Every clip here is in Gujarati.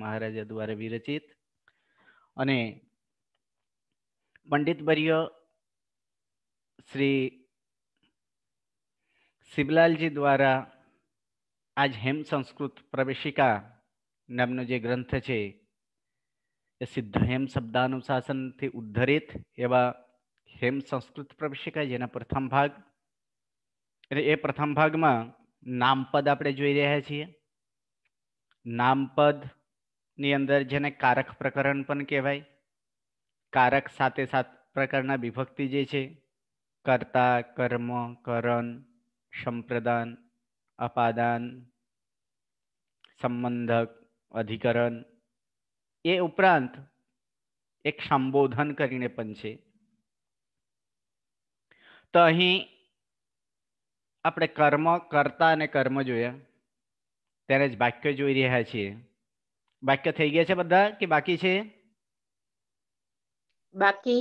મહારાજા દ્વારા વિરચિત અને પંડિત પંડિતવર્ય શ્રી શિવલાલજી દ્વારા આજ હેમ સંસ્કૃત પ્રવેશિકા નામનો જે ગ્રંથ છે એ સિદ્ધ હેમ શબ્દાનુશાસનથી ઉદ્ધરિત એવા હેમ સંસ્કૃત પ્રવેશિકા જેના પ્રથમ ભાગ એટલે એ પ્રથમ ભાગમાં નામપદ આપણે જોઈ રહ્યા છીએ નામપદ ની અંદર જેને કારક પ્રકરણ પણ કહેવાય કારક સાથે સાત પ્રકારના વિભક્તિ જે છે કર્તા કર્મ કરણ સંપ્રદાન અપાદાન સંબંધક અધિકરણ એ ઉપરાંત એક સંબોધન કરીને પણ છે તો અહીં આપણે કર્મ કરતા અને કર્મ જોયા ત્યારે જ વાક્ય જોઈ રહ્યા છીએ વાક્ય થઈ ગયા છે બધા કે બાકી છે બાકી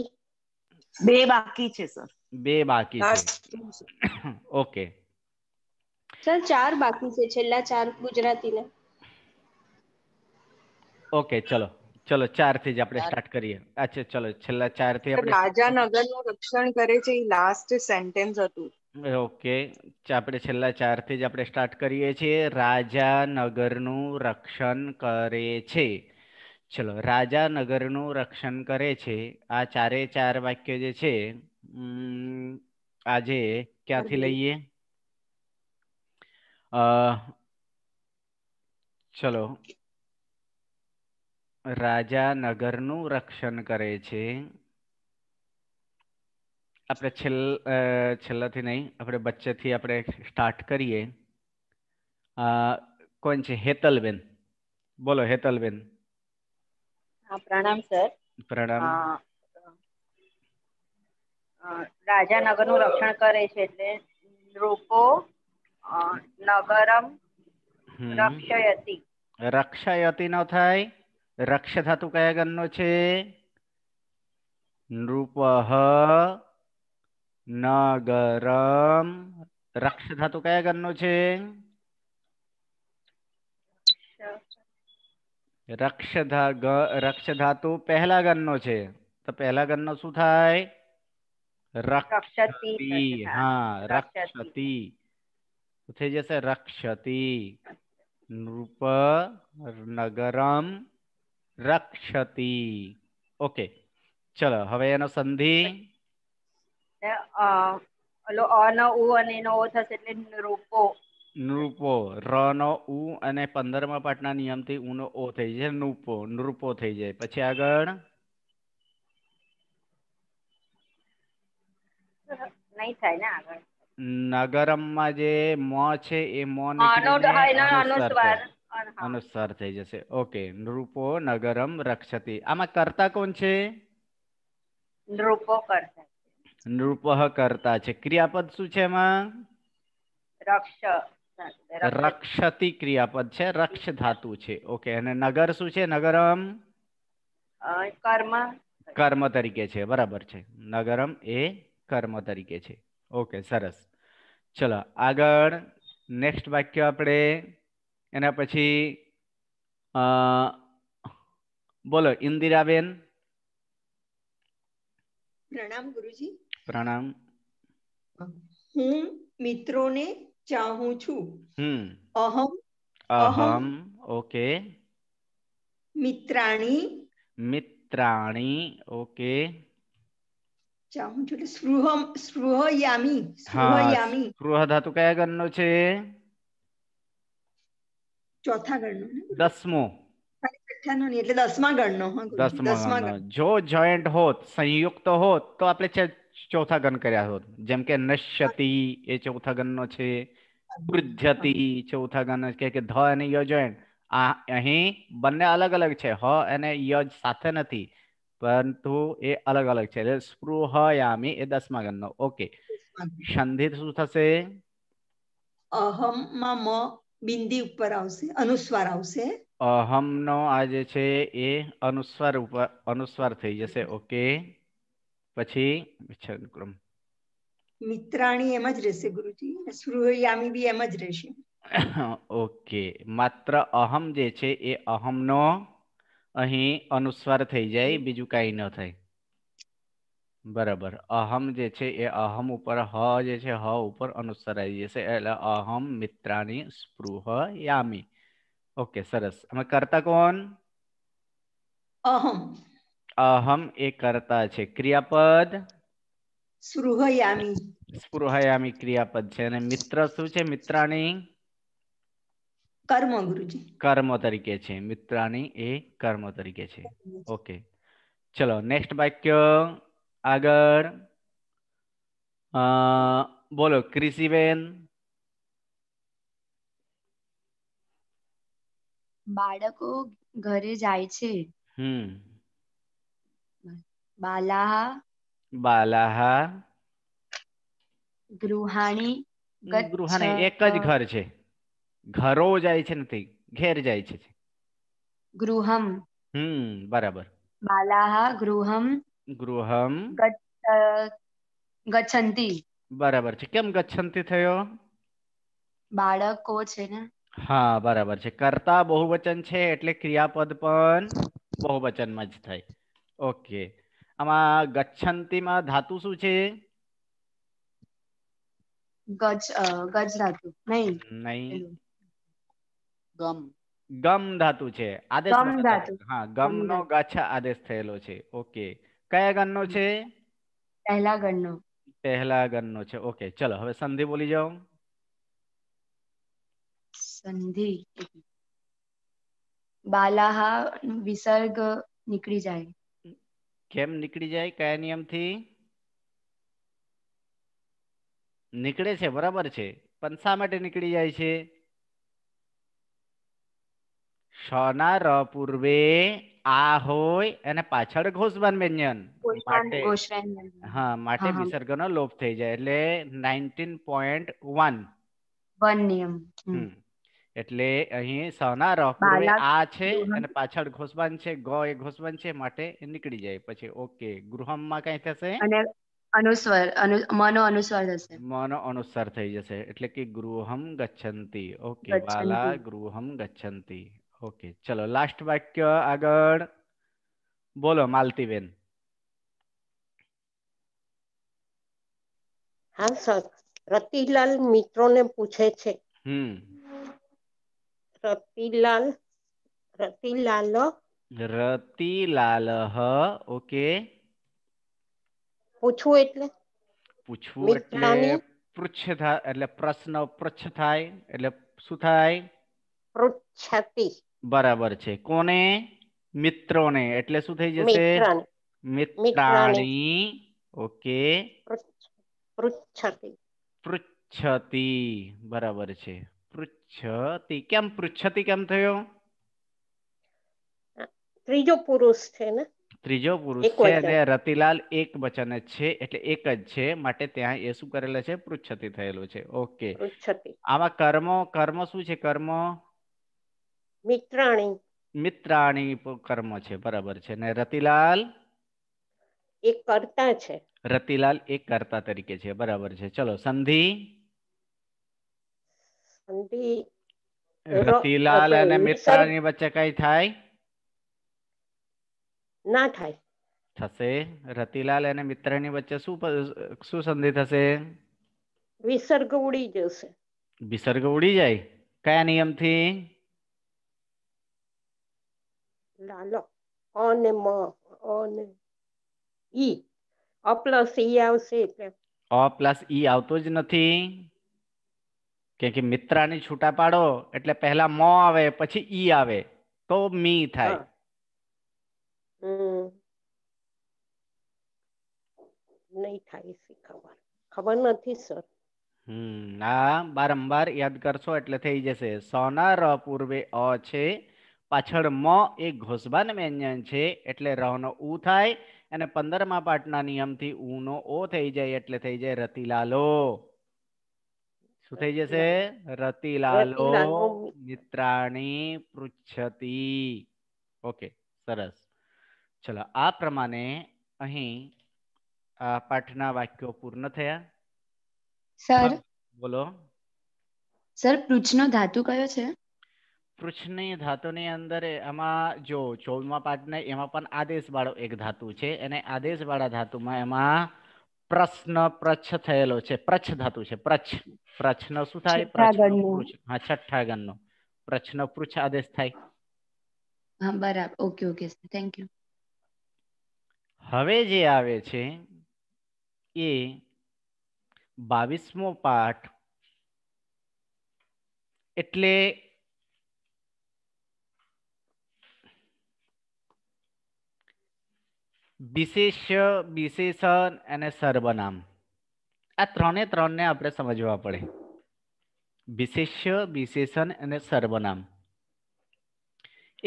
બે બાકી છે સર બે બાકી છે ઓકે સર ચાર બાકી છે છેલ્લા ચાર ગુજરાતી ગુજરાતીના ઓકે ચલો ચલો ચાર થી જ આપણે સ્ટાર્ટ કરીએ અચ્છા ચલો છેલ્લા ચાર થી આપણે રાજાનગર નું રક્ષણ કરે છે એ લાસ્ટ સેન્ટેન્સ હતું ઓકે આપણે છેલ્લા ચારથી જ આપણે સ્ટાર્ટ કરીએ છીએ રાજા નગરનું રક્ષણ કરે છે ચલો રાજા નગરનું રક્ષણ કરે છે આ ચારે ચાર વાક્ય જે છે આજે ક્યાંથી લઈએ ચલો રાજા નગરનું રક્ષણ કરે છે આપણે છેલ્ છેલ્લાથી નહીં આપણે બચ્ચેથી આપણે સ્ટાર્ટ કરીએ કોણ છે હેતલબેન બોલો હેતલબેન પ્રણામ સર પ્રણામ રાજાનગરનું રક્ષણ કરે છે એટલે લોકો નગરમ રક્ષયતી રક્ષયતી નો થાય રક્ષ ધાતુ કયા ગણનો છે નૃપહ નગરમ રક્ષ ધાતુ કયા ઘરનો છે રક્ષ ધાતુ પહેલા ગણનો છે તો પહેલા ગણનો શું થાય રક્ષતી હા રક્ષતી થઈ જશે રક્ષતી નૃપ નગરમ રક્ષતી ઓકે ચલો હવે એનો સંધિ ઓલો અ નો ઉ અને એનો ઓ થશે એટલે નૃપો નૃપો ર નો ઉ અને પંદરમા પાઠના નિયમથી ઉ નો ઓ થઈ જાય નૃપો નૃપો થઈ જાય પછી આગળ નહીં થાય ને આગળ નગરમમાં જે મ છે એ મ અનુસાર થઈ જશે ઓકે નૃપો નગરમ રક્ષતી આમાં કરતા કોણ છે નૃપો કરતા નૃપ કરતા છે ક્રિયાપદ શું છે એમાં રક્ષતી ક્રિયાપદ છે રક્ષ ધાતુ છે ઓકે અને નગર શું છે નગરમ કર્મ કર્મ તરીકે છે બરાબર છે નગરમ એ કર્મ તરીકે છે ઓકે સરસ ચલો આગળ નેક્સ્ટ વાક્ય આપણે એના પછી બોલો ઇન્દિરાબેન પ્રણામ ગુરુજી પ્રણામ હું મિત્રોને ચાહું છું હમ અહમ અહમ ઓકે મિત્રાણી મિત્રાણી ઓકે ચાહું છું એટલે સ્પૃહમ સ્પૃહયામી સ્પૃહયામી સ્પૃહ ધાતુ કયા ગણનો છે ચોથા ગણનો દસમો એટલે દસમા ગણનો દસમા જો જોઈન્ટ હોત સંયુક્ત હોત તો આપણે ચોથા ગણ કર્યા હોત જેમ કે નશ્યતિ એ ચોથા ગણનો છે વૃદ્ધતિ ચોથા ગણ કે કે ધ અને ય જોઈન્ટ આ અહીં બંને અલગ અલગ છે હ અને યજ સાથે નથી પરંતુ એ અલગ અલગ છે એટલે સ્પૃહયામી એ દસમા ગણનો ઓકે સંધિ શું થશે અહમમાં મ બિંદી ઉપર આવશે અનુસ્વાર આવશે અહમનો આ જે છે એ અનુસ્વાર ઉપર અનુસ્વાર થઈ જશે ઓકે પછી વિચ્છેદ ક્રમ મિત્રાણી એમ જ રહેશે ગુરુજી સૂર્યયામી બી એમ જ રહેશે ઓકે માત્ર અહમ જે છે એ અહમનો અહીં અનુસ્વાર થઈ જાય બીજું કાંઈ ન થાય બરાબર અહમ જે છે એ અહમ ઉપર હ જે છે હ ઉપર અનુસ્વાર આવી જશે એટલે અહમ મિત્રાની સ્પૃહ યામી ઓકે સરસ અમે કરતા કોણ અહમ અહમ એ કરતા છે ક્રિયાપદ સ્પૃહયામી સ્પૃહયામી ક્રિયાપદ છે અને મિત્ર શું છે મિત્રાણી કર્મ ગુરુજી કર્મ તરીકે છે મિત્રાણી એ કર્મ તરીકે છે ઓકે ચલો નેક્સ્ટ વાક્ય આગળ અ બોલો કૃષિબેન બાળકો ઘરે જાય છે હમ बालाः बालाः ગૃહાણી ગૃહાણી એક જ ઘર છે ઘરો જાય છે નથી ઘેર જાય છે ગૃહમ હમ બરાબર બાલાહ ગૃહમ ગૃહમ ગચ્છંતી બરાબર છે કેમ ગચ્છંતી થયો બાળકો છે ને હા બરાબર છે કરતા બહુવચન છે એટલે ક્રિયાપદ પણ બહુવચનમાં જ થાય ઓકે આમાં ગચ્છંતીમાં ધાતુ શું છે ગજ ગજ ધાતુ નહીં નહીં ગમ ગમ ધાતુ છે આદેશ ગમ ધાતુ હા ગમ નો ગચ્છ આદેશ થયેલો છે ઓકે કયા ગણનો છે પહેલા ગણનો પહેલા ગણનો છે ઓકે ચલો હવે સંધિ બોલી જાઓ સંધિ બાલાહા વિસર્ગ નીકળી જાય કેમ નીકળી જાય કયા નિયમથી નીકળે છે બરાબર છે પણ શા માટે નીકળી જાય છે શના ર પૂર્વે આ હોય અને પાછળ ઘોષવાન વ્યંજન માટે હા માટે વિસર્ગનો લોપ થઈ જાય એટલે નાઇન્ટીન પોઈન્ટ વન વન નિયમ હમ એટલે અહીં સના રફ આ છે અને પાછળ ઘોષબાન છે ગ એ ઘોષબાન છે માટે નીકળી જાય પછી ઓકે ગૃહમ માં કઈ થશે લાસ્ટ વાક્ય આગળ બોલો માલતીબેન હા સર રતિલાલ મિત્રોને પૂછે છે હમ રતિલાલ રતિલાલ રતિલાલ ઓકે પૂછવું એટલે પૂછવું એટલે પૃચ્છ થાય એટલે પ્રશ્ન પૃચ્છ થાય એટલે શું થાય પૃચ્છતિ બરાબર છે કોને મિત્રોને એટલે શું થઈ જશે મિત્રાણી ઓકે પૃચ્છતિ પૃચ્છતી બરાબર છે પૃચ્છતિ કેમ પૃચ્છતિ કેમ થયો ત્રીજો પુરુષ છે ને ત્રીજો પુરુષ છે અને રતિલાલ એક વચન જ છે એટલે એક જ છે માટે ત્યાં એ શું કરેલા છે પૃચ્છતિ થયેલું છે ઓકે આમાં કર્મ કર્મ શું છે કર્મ મિત્રાણી મિત્રાણી કર્મ છે બરાબર છે ને રતિલાલ એક કરતા છે રતિલાલ એક કરતા તરીકે છે બરાબર છે ચલો સંધિ આંટી રતિલાલ અને મિત્રાની વચ્ચે કઈ થાય ના થાય થશે રતિલાલ અને મિત્રની વચ્ચે શું શું સંધિ થશે વિસર્ગ ઉડી જશે વિસર્ગ ઉડી જાય કયા નિયમથી લાલો અને મ અને ઈ અ પ્લસ ઈ આવશે એટલે અ પ્લસ ઈ આવતો જ નથી કે મિત્રાની છૂટા પાડો એટલે પહેલા મો આવે પછી ઈ આવે તો મી થાય યાદ કરશો એટલે થઈ જશે સોના ર પૂર્વે અ છે પાછળ મ એ ઘોષબાન વ્યંજન છે એટલે રનો ઉ થાય અને પંદરમા પાઠના નિયમથી નો ઓ થઈ જાય એટલે થઈ જાય રતિલાલો શું થઈ જશે રતિલાલો મિત્રાણી પૃચ્છતી ઓકે સરસ ચલો આ પ્રમાણે અહીં આ પાઠના વાક્યો પૂર્ણ થયા સર બોલો સર પૃચ્છનો ધાતુ કયો છે પૃચ્છની ધાતુની અંદર એમાં જો ચૌદમા પાઠને એમાં પણ આદેશ વાળો એક ધાતુ છે અને આદેશવાળા વાળા ધાતુમાં એમાં પ્રશ્ન પ્રચ્છ થયેલો છે પ્રચ્છ ધાતુ છે પ્રચ્છ પ્રચ્છન શું થાય હા છઠ્ઠા ગણનો પ્રશ્ન પૃચ્છ આદેશ થાય હા બરાબર ઓકે ઓકે થેન્ક યુ હવે જે આવે છે એ બાવીસમો પાઠ એટલે વિશેષ્ય વિશેષણ અને સર્વનામ આ ત્રણે ત્રણને આપણે સમજવા પડે વિશેષ્ય વિશેષણ અને સર્વનામ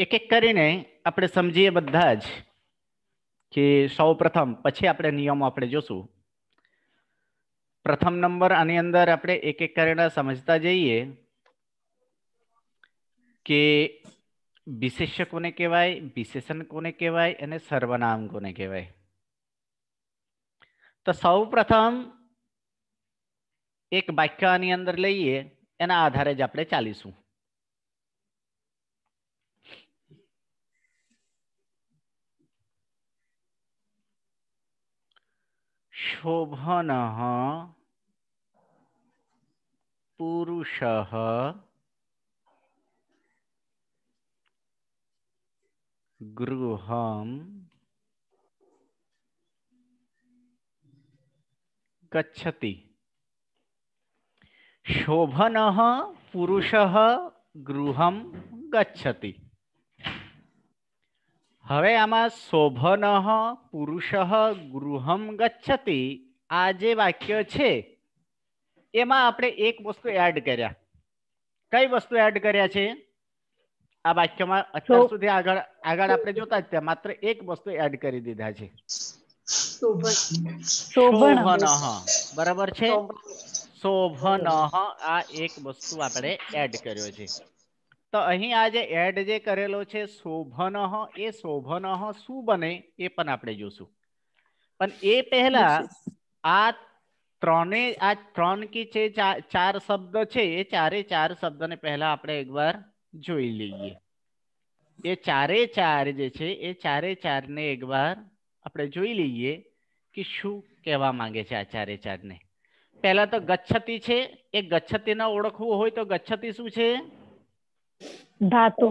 એક એક કરીને આપણે સમજીએ બધા જ કે સૌ પ્રથમ પછી આપણે નિયમો આપણે જોશું પ્રથમ નંબર આની અંદર આપણે એક એક કરીને સમજતા જઈએ કે વિશેષ કોને કહેવાય વિશેષણ કોને કહેવાય અને સર્વનામ કોને કહેવાય તો સૌ એક વાક્યની અંદર લઈએ એના આધારે જ આપણે ચાલીશું શોભન પુરુષ ગૃહમ गच्छति શોભન પુરુષ ગૃહમ ગચ્છતિ હવે આમાં શોભન પુરુષ ગૃહમ ગચ્છતિ આ જે વાક્ય છે એમાં આપણે એક વસ્તુ એડ કર્યા કઈ વસ્તુ એડ કર્યા છે આ વાક્યમાં અત્યાર સુધી આગળ આગળ આપણે જોતા જ ત્યાં માત્ર એક વસ્તુ એડ કરી દીધા છે બરાબર છે શોભન આ એક વસ્તુ આપણે એડ કર્યો છે તો અહીં આ જે એડ જે કરેલો છે શોભન એ શોભનહ શું બને એ પણ આપણે જોશું પણ એ પહેલા આ ત્રણે આ ત્રણ કે છે ચાર શબ્દ છે એ ચારે ચાર શબ્દને પહેલા આપણે એકવાર જોઈ લઈએ એ ચારે ચાર જે છે એ ચારે ચારને એકવાર આપણે જોઈ લઈએ કે શું કહેવા માંગે છે આ ચારે ચારને પહેલા તો ગચ્છતી છે એ ગચ્છતીને ઓળખવું હોય તો ગચ્છતી શું છે ધાતુ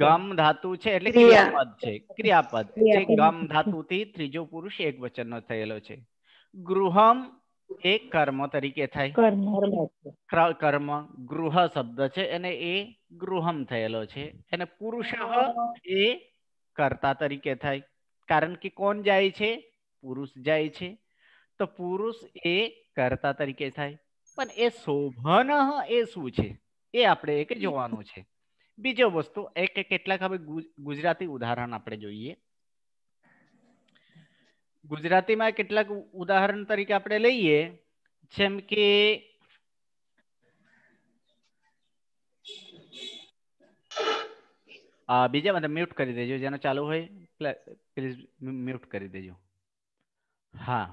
ગમ ધાતુ છે એટલે ક્રિયાપદ છે ક્રિયાપદ જે ગમ ધાતુથી ત્રીજો પુરુષ એક વચનનો થયેલો છે ગૃહમ એ કર્મ તરીકે થાય કર્મ કર્મ ગૃહ શબ્દ છે અને એ ગૃહમ થયેલો છે અને પુરુષ એ કર્તા તરીકે થાય કારણ કે કોણ જાય છે પુરુષ જાય છે તો પુરુષ એ કર્તા તરીકે થાય પણ એ શોભન એ શું છે એ આપણે એક જોવાનું છે બીજો વસ્તુ એક કેટલાક હવે ગુજરાતી ઉદાહરણ આપણે જોઈએ ગુજરાતીમાં કેટલાક ઉદાહરણ તરીકે આપણે લઈએ જેમ કે બીજા બધા મ્યુટ કરી દેજો જેનો ચાલુ હોય પ્લીઝ મ્યુટ કરી દેજો હા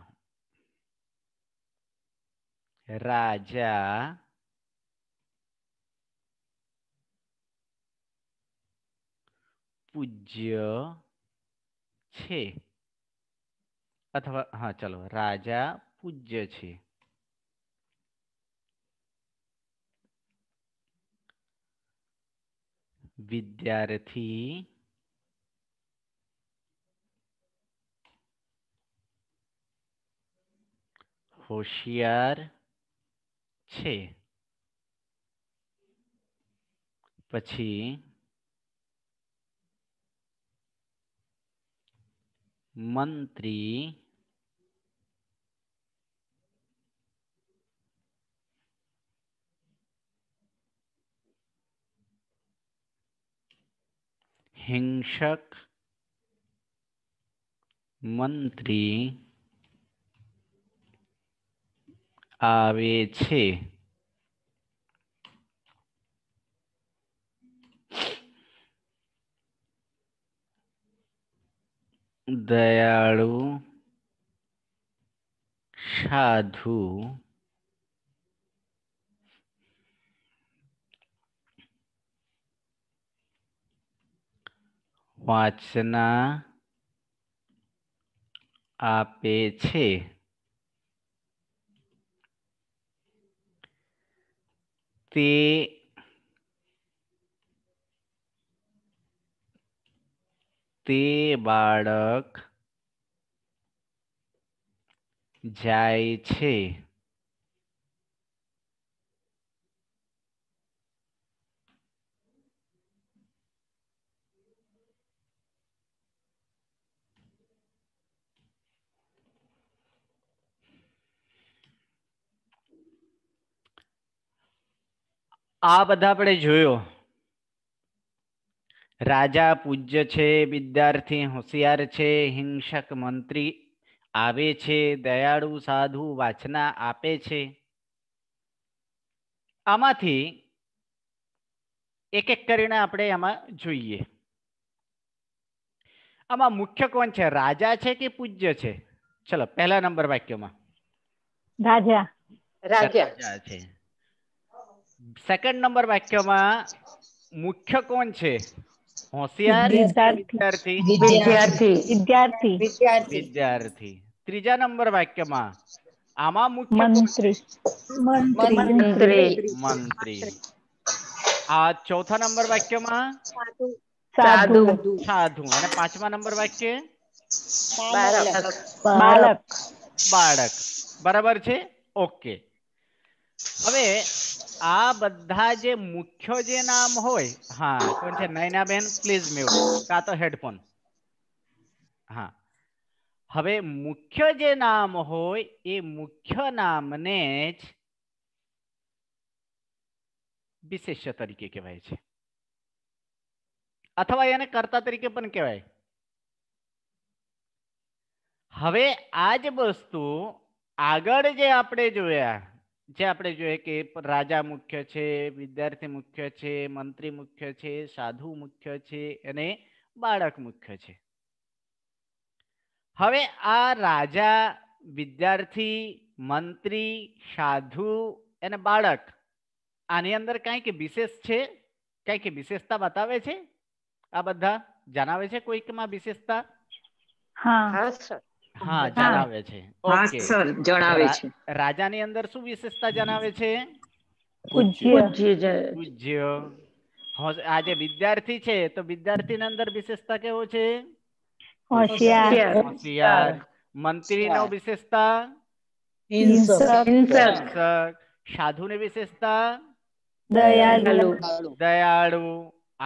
રાજા પૂજ્ય છે अथवा हाँ चलो राजा पूज्य विद्यार्थी होशियार हम्म। पी મંત્રી હિંસક મંત્રી આવે છે দয়ালু সাধু વાંચના આપે છે તે તે બાળક જાય છે આ બધા આપણે જોયો રાજા પૂજ્ય છે વિદ્યાર્થી હોશિયાર છે હિંસક મંત્રી આવે છે દયાળુ સાધુ વાચના આપે છે આમાંથી એક એક કરીને આપણે આમાં જોઈએ આમાં મુખ્ય કોણ છે રાજા છે કે પૂજ્ય છે ચલો પહેલા નંબર વાક્યમાં રાજા રાજા છે સેકન્ડ નંબર વાક્યમાં મુખ્ય કોણ છે હોશિયાર વિદ્યાર્થી વિદ્યાર્થી વિદ્યાર્થી ત્રીજા નંબર વાક્યમાં આમાં મુખ્ય મંત્રી મંત્રી આ ચોથા નંબર વાક્યમાં સાધુ સાધુ અને પાંચમા નંબર વાક્ય બાળક બાળક બરાબર છે ઓકે હવે આ બધા જે મુખ્ય જે નામ હોય હા કોણ છે નયનાબેન પ્લીઝ મ્યુટ કાં તો હેડફોન હા હવે મુખ્ય જે નામ હોય એ મુખ્ય નામને જ વિશેષ્ય તરીકે કહેવાય છે અથવા એને કર્તા તરીકે પણ કહેવાય હવે આ જ વસ્તુ આગળ જે આપણે જોયા જે આપણે જોઈએ કે રાજા મુખ્ય છે વિદ્યાર્થી મુખ્ય છે મંત્રી મુખ્ય છે સાધુ મુખ્ય છે અને બાળક મુખ્ય છે હવે આ રાજા વિદ્યાર્થી મંત્રી સાધુ અને બાળક આની અંદર કંઈક વિશેષ છે કંઈક વિશેષતા બતાવે છે આ બધા જણાવે છે કોઈકમાં વિશેષતા હા સર હા જણાવે છે ઓકે જણાવે છે રાજાની અંદર શું વિશેષતા જણાવે છે પૂજ્ય પૂજ્ય આ વિદ્યાર્થી છે તો વિદ્યાર્થીની અંદર વિશેષતા કેવો છે હોશિયાર હોશિયાર મંત્રીનો વિશેષતા હિંસક સાધુની વિશેષતા દયાળુ દયાળુ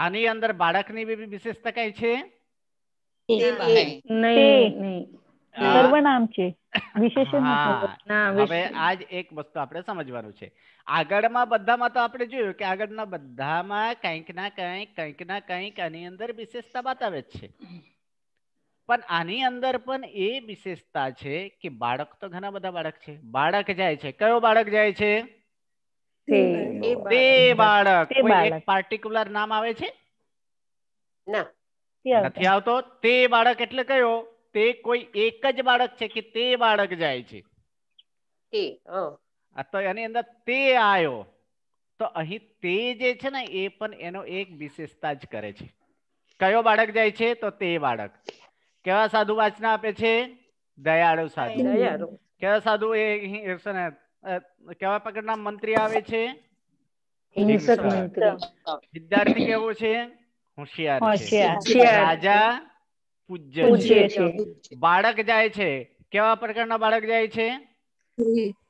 આની અંદર બાળકની બી વિશેષતા કઈ છે નહીં સર્વનામ છે વિશેષણ હવે આજ એક વસ્તુ આપણે સમજવાનું છે આગળમાં બધામાં તો આપણે જોયું કે આગળના બધામાં કંઈક ના કંઈક કંઈક ના કંઈક આની અંદર વિશેષતા બતાવે છે પણ આની અંદર પણ એ વિશેષતા છે કે બાળક તો ઘણા બધા બાળક છે બાળક જાય છે કયો બાળક જાય છે તે બાળક એક પાર્ટિક્યુલર નામ આવે છે ના નથી આવતો તે બાળક એટલે કયો તે કોઈ એક જ બાળક છે કે તે બાળક જાય છે તે તો એની અંદર તે આવ્યો તો અહીં તે જે છે ને એ પણ એનો એક વિશેષતા જ કરે છે કયો બાળક જાય છે તો તે બાળક કેવા સાધુ વાચના આપે છે દયાળુ સાધુ કેવા સાધુ એ કેવા પગડના મંત્રી આવે છે વિદ્યાર્થી કેવો છે હોશિયાર રાજા પૂજ્ય છે બાળક જાય છે કેવા પ્રકારના બાળક જાય છે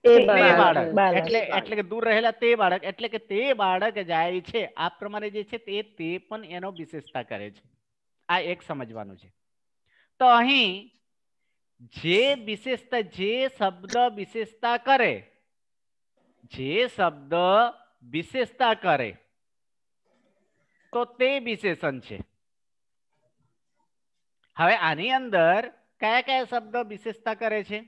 એટલે એટલે કે દૂર રહેલા તે બાળક એટલે કે તે બાળક જાય છે આ પ્રમાણે જે છે તે તે પણ એનો વિશેષતા કરે છે આ એક સમજવાનું છે તો અહીં જે વિશેષતા જે શબ્દ વિશેષતા કરે જે શબ્દ વિશેષતા કરે તો તે વિશેષણ છે હવે આની અંદર કયા કયા શબ્દ વિશેષતા કરે છે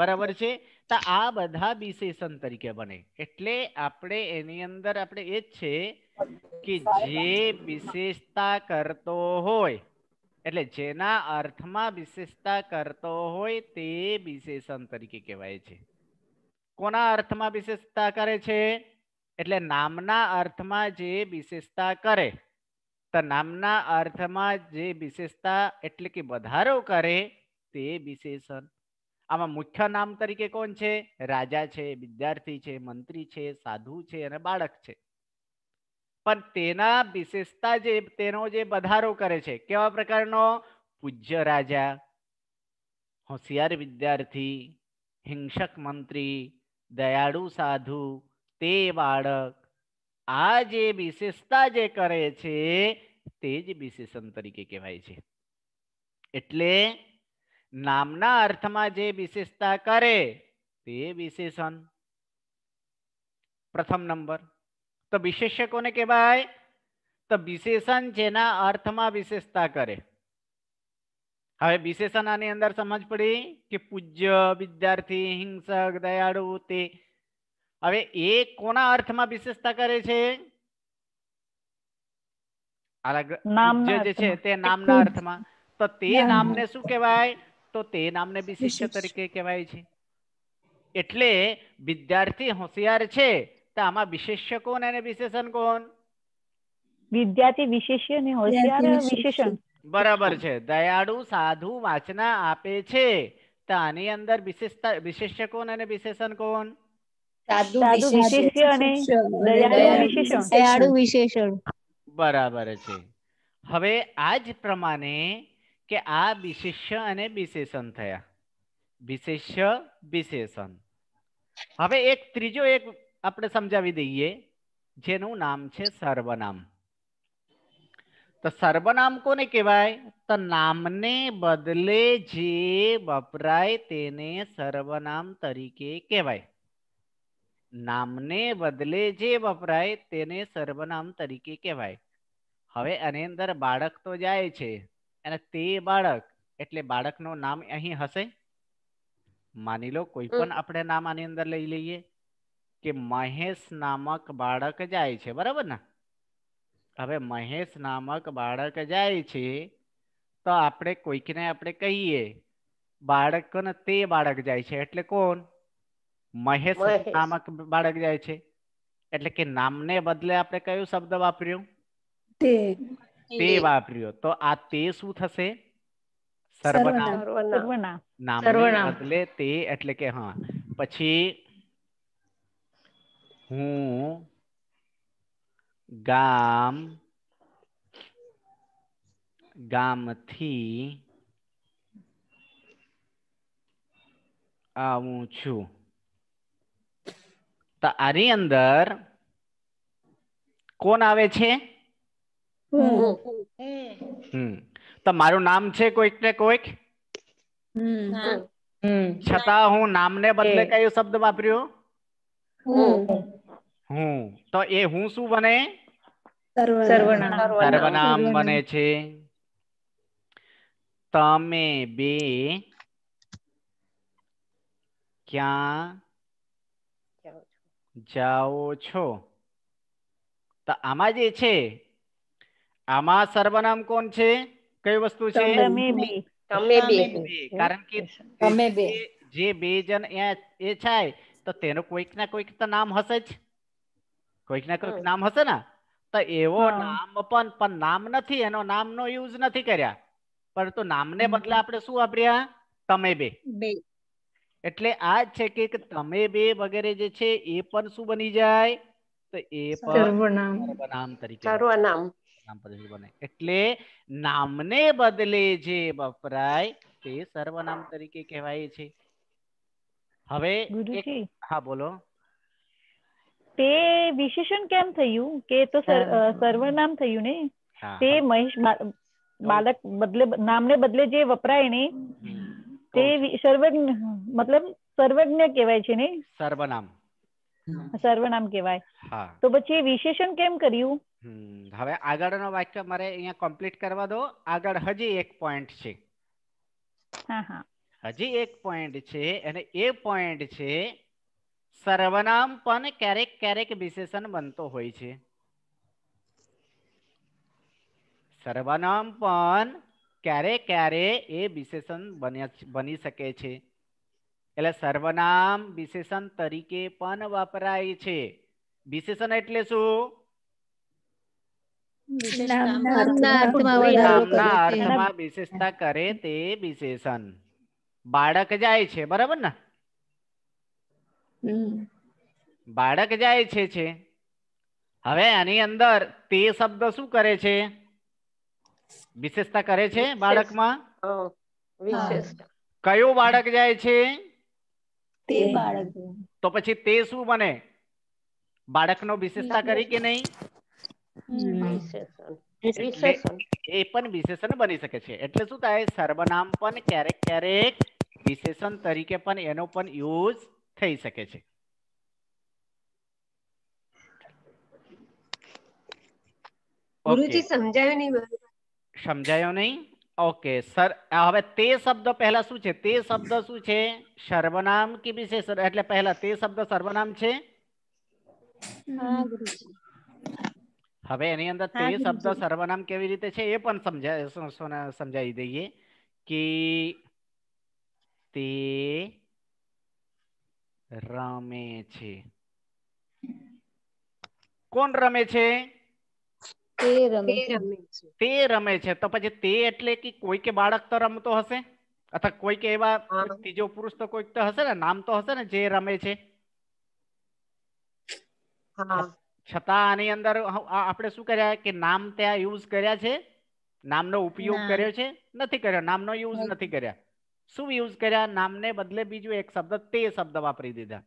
બરાબર છે તો આ બધા વિશેષણ તરીકે બને એટલે આપણે એની અંદર આપણે એ જ છે કે જે વિશેષતા કરતો હોય એટલે જેના અર્થમાં વિશેષતા કરતો હોય તે વિશેષણ તરીકે કહેવાય છે કોના અર્થમાં વિશેષતા કરે છે એટલે નામના અર્થમાં જે વિશેષતા કરે તો નામના અર્થમાં જે વિશેષતા એટલે કે વધારો કરે તે વિશેષણ આમાં મુખ્ય નામ તરીકે કોણ છે રાજા છે વિદ્યાર્થી છે મંત્રી છે સાધુ છે અને બાળક છે પણ તેના વિશેષતા જે તેનો જે વધારો કરે છે કેવા પ્રકારનો પૂજ્ય રાજા હોશિયાર વિદ્યાર્થી હિંસક મંત્રી દયાળુ સાધુ તે બાળક આ જે વિશેષતા જે કરે છે તે જ વિશેષણ તરીકે કહેવાય છે એટલે નામના અર્થમાં જે વિશેષતા કરે તે વિશેષણ પ્રથમ નંબર તો વિશેષકોને કહેવાય તો વિશેષણ જેના અર્થમાં વિશેષતા કરે હવે વિશેષણ અંદર સમજ પડી કે પૂજ્ય વિદ્યાર્થી હિંસક દયાળુ તે હવે એ કોના અર્થમાં વિશેષતા કરે છે તે નામને શું કહેવાય તો તે નામને વિશિષ્ય તરીકે કહેવાય છે એટલે વિદ્યાર્થી હોશિયાર છે તો આમાં વિશેષ્ય કોણ અને વિશેષણ કોણ વિદ્યાર્થી વિશેષ્ય ને હોશિયાર વિશેષણ બરાબર છે દયાળુ સાધુ વાચના આપે છે તો આની અંદર વિશેષતા વિશેષ્ય કોણ અને વિશેષણ કોણ બરાબર છે હવે આ જ પ્રમાણે કે આ વિશેષ્ય અને વિશેષણ થયા વિશેષ્ય વિશેષણ હવે એક ત્રીજો એક આપણે સમજાવી દઈએ જેનું નામ છે સર્વનામ તો સર્વનામ કોને કહેવાય તો નામને બદલે જે વપરાય તેને સર્વનામ તરીકે કહેવાય નામને બદલે જે વપરાય તેને સર્વનામ તરીકે કહેવાય હવે આની અંદર બાળક તો જાય છે અને તે બાળક એટલે બાળકનું નામ અહીં હશે માની લો કોઈ પણ આપણે નામ આની અંદર લઈ લઈએ કે મહેશ નામક બાળક જાય છે બરાબર ને હવે મહેશ નામક બાળક જાય છે તો આપણે કોઈકને આપણે કહીએ બાળક ને તે બાળક જાય છે એટલે કોણ મહેશ નામક બાળક જાય છે એટલે કે નામને બદલે આપણે કયો શબ્દ વાપર્યો તે તે વાપર્યો તો આ તે શું થશે સર્વનામ નામ બદલે તે એટલે કે હા પછી હું ગામ ગામથી આવું છું તો આની અંદર કોણ આવે છે તો મારું નામ છે કોઈક ને કોઈક છતાં હું નામને બદલે કયો શબ્દ વાપર્યો હું તો એ હું શું બને સર્વનામ બને છે તમે બે ક્યાં જાઓ છો તો આમાં જે છે આમાં સર્વનામ કોણ છે કઈ વસ્તુ છે તમે કારણ કે તમે બે જે બે જણ એ થાય તો તેનું કોઈક ના કોઈક તો નામ હશે જ કોઈક ના કોઈક નામ હશે ને તો એવો નામ પણ પણ નામ નથી એનો નામનો યુઝ નથી કર્યા પરંતુ નામને બદલે આપણે શું વાપર્યા તમે બે એટલે આ જ છે કે તમે બે વગેરે જે છે એ પણ શું બની જાય તો એ પણ તરીકે એટલે નામને બદલે જે વપરાય તે સર્વનામ તરીકે કહેવાય છે હવે હા બોલો તે વિશેષણ કેમ થયું કે તો સર્વનામ થયું ને તે મહેશ બાલક બદલે નામને બદલે જે વપરાય ને તે સર્વજ્ઞ મતલબ સર્વજ્ઞ કહેવાય છે ને સર્વનામ સર્વનામ કહેવાય તો પછી વિશેષણ કેમ કર્યું હવે આગળનો વાક્ય મારે અહીંયા કમ્પ્લીટ કરવા દો આગળ હજી એક પોઈન્ટ છે હા હા હજી એક પોઈન્ટ છે અને એ પોઈન્ટ છે સર્વનામ પણ ક્યારેક ક્યારેક વિશેષણ બનતો હોય છે સર્વનામ પણ ક્યારે ક્યારે એ વિશેષણ બની શકે છે એટલે સર્વનામ વિશેષણ તરીકે પણ વપરાય છે વિશેષણ એટલે શું અર્થમાં વિશેષતા કરે તે વિશેષણ બાળક જાય છે બરાબર ને બાળક જાય છે છે હવે આની અંદર તે શબ્દ શું કરે છે વિશેષતા કરે છે બાળકમાં કયું બાળક જાય છે તે બાળક તો પછી તે શું બને બાળકનો વિશેષતા કરી કે નહીં એ પણ વિશેષણ બની શકે છે એટલે શું થાય સર્વનામ પણ ક્યારેક ક્યારેક વિશેષણ તરીકે પણ એનો પણ યુઝ થઈ શકે છે સમજાયો નહીં ઓકે સર હવે તે શબ્દ પહેલા શું છે તે શબ્દ શું છે સર્વનામ કે વિશેષ એટલે પહેલા તે શબ્દ સર્વનામ છે હવે એની અંદર તે શબ્દ સર્વનામ કેવી રીતે છે એ પણ સમજાય સમજાવી દઈએ કે તે રમે છે કોણ રમે છે તે રમે છે તો પછી તે એટલે કે કોઈ કે બાળક તો રમતો હશે અથવા કોઈ કે એવા ત્રીજો પુરુષ તો કોઈક તો હશે ને નામ તો હશે ને જે રમે છે છતાં આની અંદર આપણે શું કર્યા કે નામ ત્યાં યુઝ કર્યા છે નામનો ઉપયોગ કર્યો છે નથી કર્યો નામનો યુઝ નથી કર્યા શું યુઝ કર્યા નામને બદલે બીજું એક શબ્દ તે શબ્દ વાપરી દીધા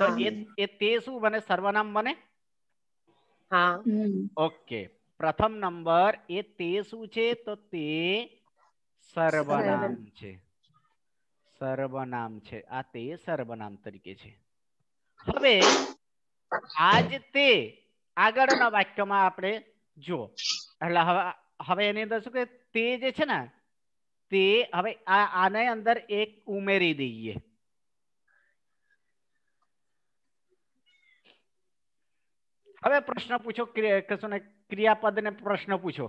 તો એ તે શું બને સર્વનામ બને હા ઓકે પ્રથમ નંબર એ તે શું છે તો તે સર્વનામ છે સર્વનામ છે આ તે સર્વનામ તરીકે છે હવે આજ તે આગળના વાક્યમાં આપણે જુઓ એટલે હવે હવે એની અંદર શું કે તે જે છે ને તે હવે આને અંદર એક ઉમેરી દઈએ હવે પ્રશ્ન પૂછો કશું ક્રિયાપદ ને પ્રશ્ન પૂછો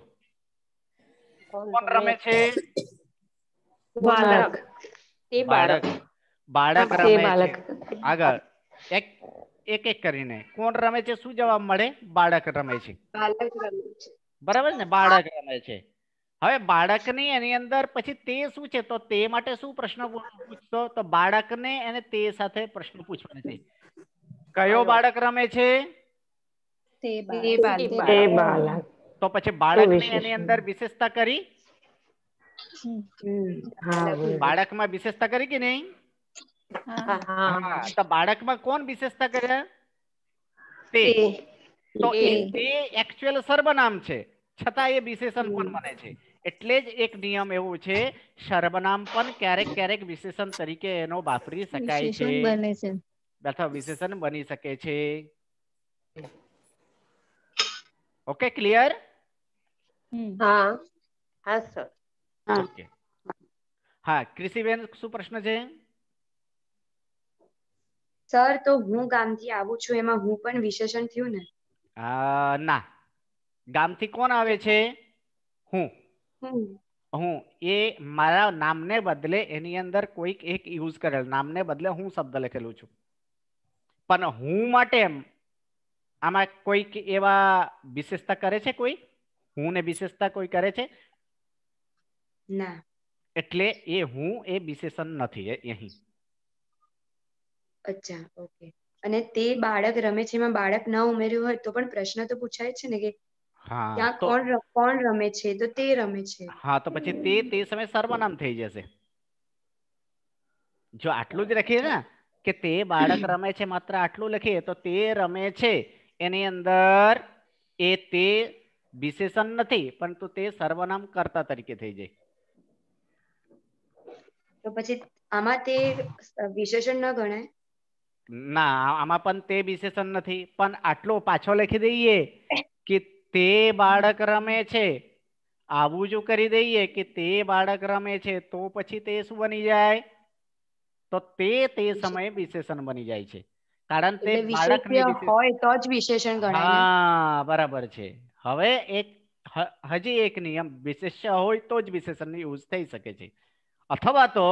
કોણ રમે છે બાળક રમે આગળ એક એક એક કરીને કોણ રમે છે શું જવાબ મળે બાળક રમે છે બરાબર ને બાળક રમે છે હવે બાળકની એની અંદર પછી તે શું છે તો તે માટે શું પ્રશ્ન પૂછશો તો બાળકને અને તે સાથે પ્રશ્ન પૂછવાનો છે કયો બાળક રમે છે તો પછી બાળકને એની અંદર વિશેષતા કરી બાળકમાં વિશેષતા કરી કે નહીં તો બાળકમાં કોણ વિશેષતા કર્યા તે તો તે એક્ચ્યુઅલ સર્વનામ છે છતાં એ વિશેષણ પણ બને છે એટલે જ એક નિયમ એવું છે સર્વનામ પણ ક્યારેક ક્યારેક વિશેષણ તરીકે એનો વાપરી શકાય છે અથવા વિશેષણ બની શકે છે ઓકે ક્લિયર હા હા સર ઓકે હા કૃષિબેન શું પ્રશ્ન છે સર તો હું ગામથી આવું છું એમાં હું પણ વિશેષણ થયું ને ના ગામથી કોણ આવે છે હું હું એ મારા નામને બદલે એની અંદર કોઈક એક યુઝ કરેલ નામને બદલે હું શબ્દ લખેલું છું પણ હું માટે આમાં કોઈક એવા વિશેષતા કરે છે કોઈ હું ને વિશેષતા કોઈ કરે છે ના એટલે એ હું એ વિશેષણ નથી અહીં અચ્છા ઓકે અને તે બાળક રમે છે એમાં બાળક ના ઉમેર્યું હોય તો પણ પ્રશ્ન તો પૂછાય છે ને કે ત્યાં કોણ કોણ રમે છે તો તે રમે છે હા તો પછી તે તે સમય સર્વનામ થઈ જશે જો આટલું જ લખીએ ને કે તે બાળક રમે છે માત્ર આટલું લખીએ તો તે રમે છે એની અંદર એ તે વિશેષણ નથી પરંતુ તે સર્વનામ કરતા તરીકે થઈ જાય તો પછી આમાં તે વિશેષણ ન ગણાય ના આમાં પણ તે વિશેષણ નથી પણ આટલો પાછો લખી દઈએ કે તે બાળક રમે છે આવું જો કરી દઈએ કે તે બાળક રમે છે તો પછી તે શું બની જાય તો તે તે સમયે વિશેષણ બની જાય છે કારણ તે બાળકને હોય તો જ વિશેષણ ગણાય હા બરાબર છે હવે એક હજી એક નિયમ વિશેષ હોય તો જ વિશેષણની યુઝ થઈ શકે છે અથવા તો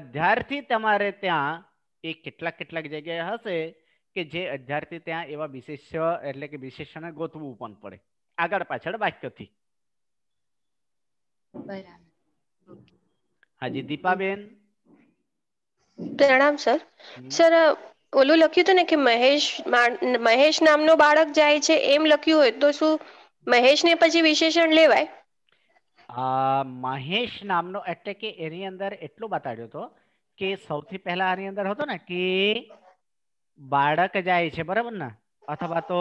અધ્યારથી તમારે ત્યાં એ કેટલાક કેટલાક જગ્યાએ હશે કે જે અધ્યાર્થી ત્યાં એવા વિશેષ એટલે કે વિશેષણ ગોતવું પણ પડે આગળ પાછળ વાક્યથી હાજી દીપાબેન પ્રણામ સર સર ઓલું લખ્યું હતું ને કે મહેશ મહેશ નામનો બાળક જાય છે એમ લખ્યું હોય તો શું મહેશ ને પછી વિશેષણ લેવાય મહેશ નામનો એટલે કે એની અંદર એટલું બતાડ્યો હતો કે સૌથી પહેલા આની અંદર હતો ને કે બાળક જાય છે બરાબર ને અથવા તો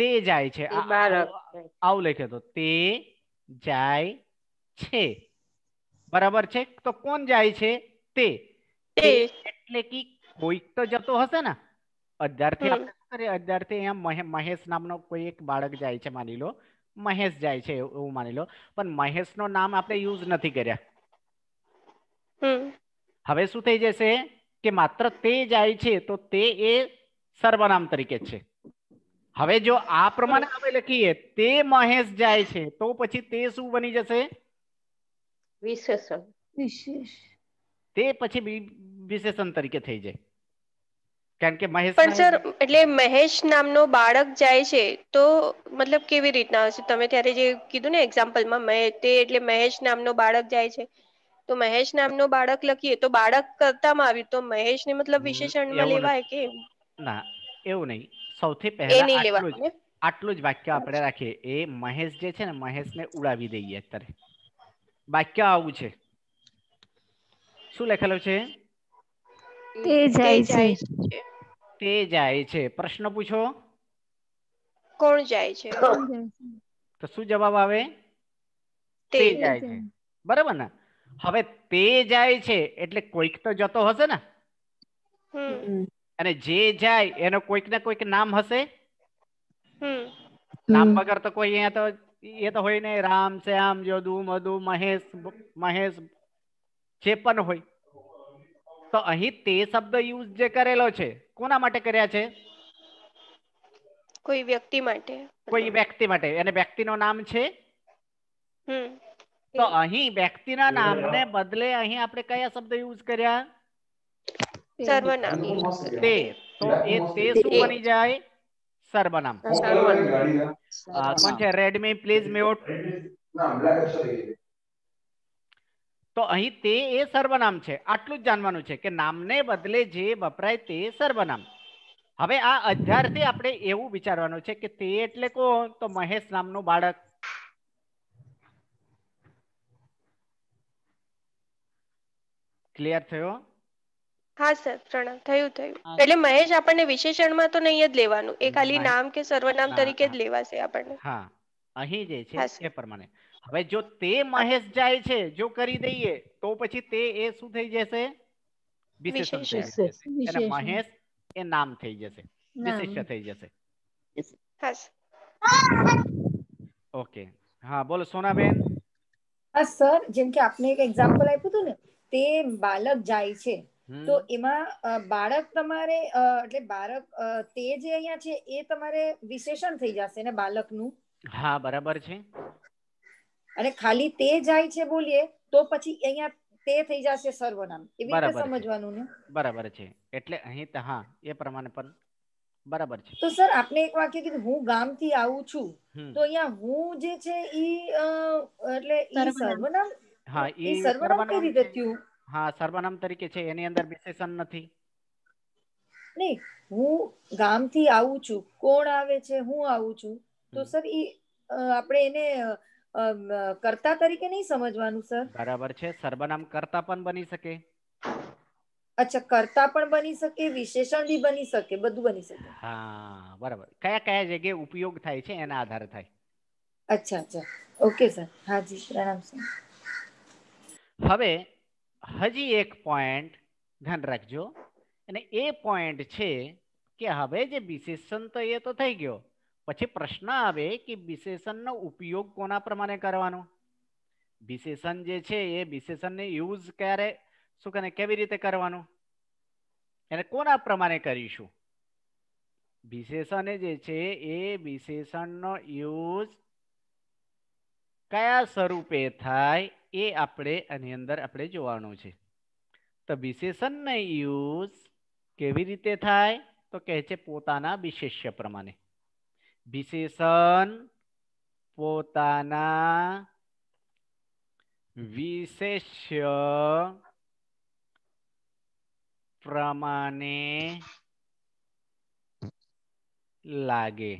તે જાય છે આવું લખ્યો તો તે જાય છે બરાબર છે તો કોણ જાય છે તે એટલે કે કોઈક તો જતો હશે ને અધ્યારથી અધ્યારથી અહીંયા મહેશ નામનો કોઈ એક બાળક જાય છે માની લો મહેશ જાય છે એવું માની લો પણ મહેશ નો નામ આપણે યુઝ નથી કર્યા હવે શું થઈ જશે કે માત્ર તે જાય છે તો તે એ સર્વનામ તરીકે છે હવે જો આ પ્રમાણે આપણે લખીએ તે મહેશ જાય છે તો પછી તે શું બની જશે વિશેષણ વિશેષ તે પછી વિશેષણ તરીકે થઈ જાય કારણ કે મહેશ પણ સર એટલે મહેશ નામનો બાળક જાય છે તો મતલબ કેવી રીતના હશે તમે ત્યારે જે કીધું ને એક્ઝામ્પલમાં તે એટલે મહેશ નામનો બાળક જાય છે તો મહેશ નામનો બાળક લખીએ તો બાળક કરતામાં આવ્યું તો મહેશ ને મતલબ વિશેષણમાં લેવાય કે ના એવું નહીં સૌથી પહેલા આટલું જ વાક્ય આપણે રાખીએ એ મહેશ જે છે ને મહેશને ઉડાવી દઈએ અત્યારે વાક્ય આવું છે શું લખેલું છે તે જાય છે તે જાય છે પ્રશ્ન પૂછો કોણ જાય છે તો શું જવાબ આવે તે જાય છે બરાબર ને હવે તે જાય છે એટલે કોઈક તો જતો હશે ને અને જે જાય એનો કોઈક ને કોઈક નામ હશે નામ વગર તો કોઈ અહીંયા તો એ તો હોય ને રામ શ્યામ જોદુ મધુ મહેશ મહેશ જે પણ હોય તો અહીં તે શબ્દ યુઝ જે કરેલો છે કોના માટે કર્યા છે કોઈ વ્યક્તિ માટે કોઈ વ્યક્તિ માટે અને વ્યક્તિનું નામ છે હમ તો અહીં વ્યક્તિના નામને બદલે અહીં આપણે કયા શબ્દ યુઝ કર્યા સર્વનામ તો અહીં તે એ સર્વનામ છે આટલું જ જાણવાનું છે કે નામને બદલે જે વપરાય તે સર્વનામ હવે આ અધ્યારથી આપણે એવું વિચારવાનું છે કે તે એટલે કોણ તો મહેશ નામનું બાળક ક્લિયર થયો હા સર પ્રણામ થયું થયું એટલે મહેશ આપણને વિશેષણમાં તો નહીં જ લેવાનું એ ખાલી નામ કે સર્વનામ તરીકે જ લેવાશે આપણને હા અહીં જે છે એ પ્રમાણે હવે જો તે મહેશ જાય છે જો કરી દઈએ તો પછી તે એ શું થઈ જશે વિશેષણ અને મહેશ એ નામ થઈ જશે વિશેષ થઈ જશે ઓકે હા બોલો સોનાબેન હા સર જેમ કે આપને એક એક્ઝામ્પલ આપ્યું હતું ને તે બાલક જાય છે તો એમાં બાળક તમારે એટલે બાળક તે જે અહીંયા છે એ તમારે વિશેષણ થઈ જશે ને બાલકનું હા બરાબર છે અને ખાલી તે જાય છે બોલીએ તો પછી અહીંયા તે થઈ જશે સર્વનામ એવી રીતે સમજવાનું ને બરાબર છે એટલે અહીં હા એ પ્રમાણે પણ બરાબર છે તો સર આપને એક વાક્ય કીધું હું ગામ થી આવું છું તો અહીંયા હું જે છે ઈ એટલે સર્વનામ હા એ સર્વનામ કઈ રીતે થયું હા સર્વનામ તરીકે છે એની અંદર વિશેષણ નથી નહીં હું ગામથી આવું છું કોણ આવે છે હું આવું છું તો સર એ આપણે એને કર્તા તરીકે નહીં સમજવાનું સર બરાબર છે સર્વનામ કરતા પણ બની શકે અચ્છા કર્તા પણ બની શકે વિશેષણ બી બની શકે બધું બની શકે હા બરાબર કયા કયા જગ્યાએ ઉપયોગ થાય છે એના આધારે થાય અચ્છા અચ્છા ઓકે સર હાજી પ્રણામ સર હવે હજી એક પોઈન્ટ ધ્યાન રાખજો અને એ પોઈન્ટ છે કે હવે જે વિશેષણ તો એ તો થઈ ગયો પછી પ્રશ્ન આવે કે વિશેષણનો ઉપયોગ કોના પ્રમાણે કરવાનો વિશેષણ જે છે એ વિશેષણને યુઝ ક્યારે શું કહે કેવી રીતે કરવાનું એને કોના પ્રમાણે કરીશું વિશેષણ જે છે એ વિશેષણનો યુઝ કયા સ્વરૂપે થાય એ આપણે આની અંદર આપણે જોવાનું છે તો વિશેષણને યુઝ કેવી રીતે થાય તો કહે છે પોતાના વિશેષ્ય પ્રમાણે વિશેષણ પોતાના વિશેષ્ય પ્રમાણે લાગે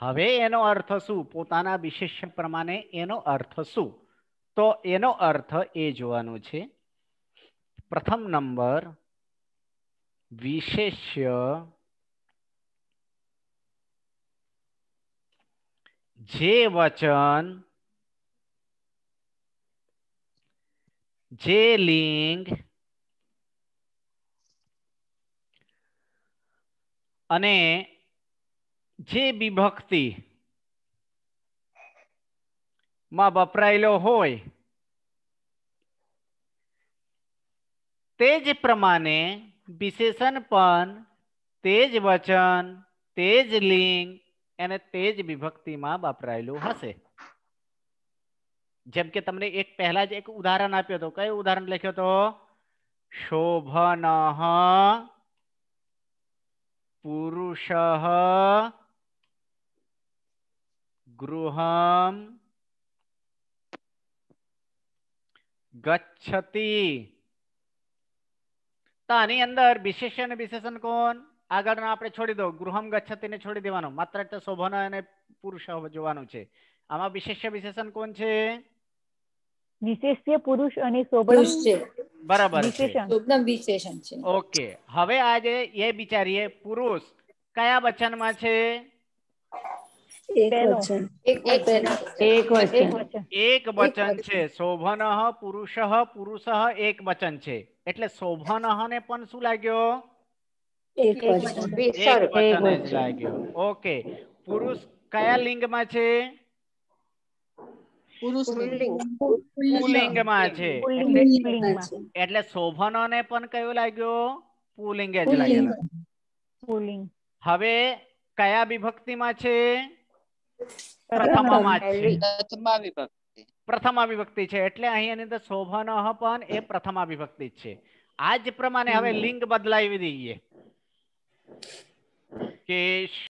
હવે એનો અર્થ શું પોતાના વિશેષ્ય પ્રમાણે એનો અર્થ શું તો એનો અર્થ એ જોવાનો છે પ્રથમ નંબર વિશેષ્ય જે વચન જે લિંગ અને જે વિભક્તિ માં વપરાયેલો હોય તે જ પ્રમાણે વિશેષણ પણ તે જ વચન તે જ લિંગ અને તે જ વિભક્તિમાં વપરાયેલું હશે જેમ કે તમને એક પહેલા જ એક ઉદાહરણ આપ્યો હતો કયું ઉદાહરણ લખ્યો હતો શોભન પુરુષ ગૃહમ ગચ્છતિ તો આની અંદર વિશેષ્ય વિશેષણ કોણ આગળનો આપણે છોડી દો ગૃહમ ગચ્છતિને છોડી દેવાનો માત્ર શોભન અને પુરુષ જોવાનું છે આમાં વિશેષ વિશેષણ કોણ છે વિશેષ્ય પુરુષ અને શોભન બરાબર ઓકે હવે આજે એ વિચારીએ પુરુષ કયા વચનમાં છે એક વચન છે શોભન પુરુષ પુરુષ એક વચન છે એટલે શોભન ને પણ શું લાગ્યો એક વચન લાગ્યો ઓકે પુરુષ કયા લિંગમાં છે પુલિંગમાં છે એટલે શોભન ને પણ કયો લાગ્યો પુલિંગ જ લાગેલો હવે કયા વિભક્તિમાં છે પ્રથમા વિભક્તિ પ્રથમા છે એટલે અહીં અંદર શોભનઃ પણ એ પ્રથમા વિભક્તિ છે આજ પ્રમાણે હવે લિંગ બદલાવી દઈએ કે